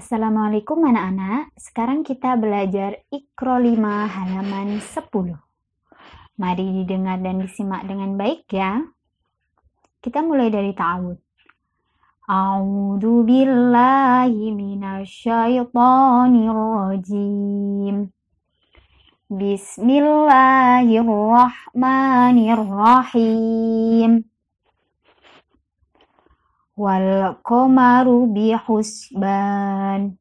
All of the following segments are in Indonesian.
Assalamualaikum anak-anak. Sekarang kita belajar Iqra 5 halaman 10. Mari didengar dan disimak dengan baik ya. Kita mulai dari ta'awud. A'udzu billahi minasyaitonir rajim. Bismillahirrahmanirrahim. والقمر بحسبان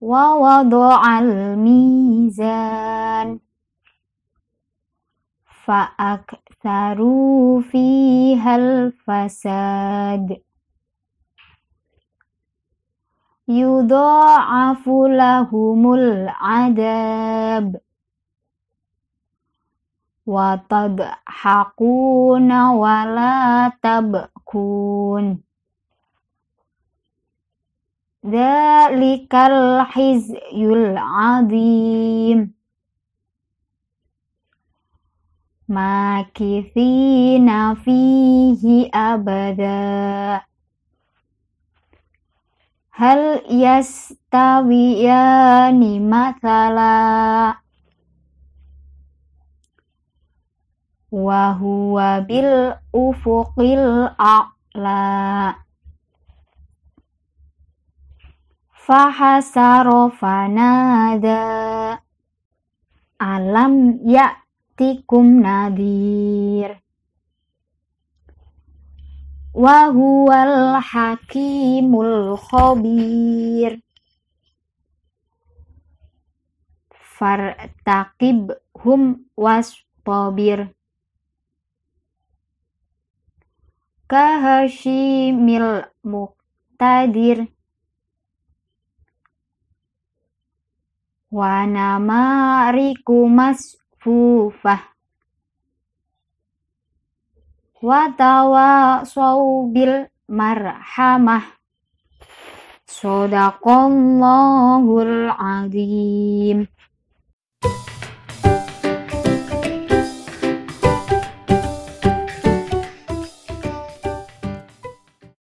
ووضع الميزان فأكثروا فيها الفساد يضاعف لهم العذاب hakuna wala kun dalikal hizyul adim Makithina fihi abada Hal yastawiyani masalah. wa huwa bil ufuqil a'la fahasaro fanada alam tikum nadir wa huwal hakimul khabir fartaqib hum wastabir kahashimil muktadir wa namariku masfufah wa tawasaw bil marhamah Sadaqallahul azim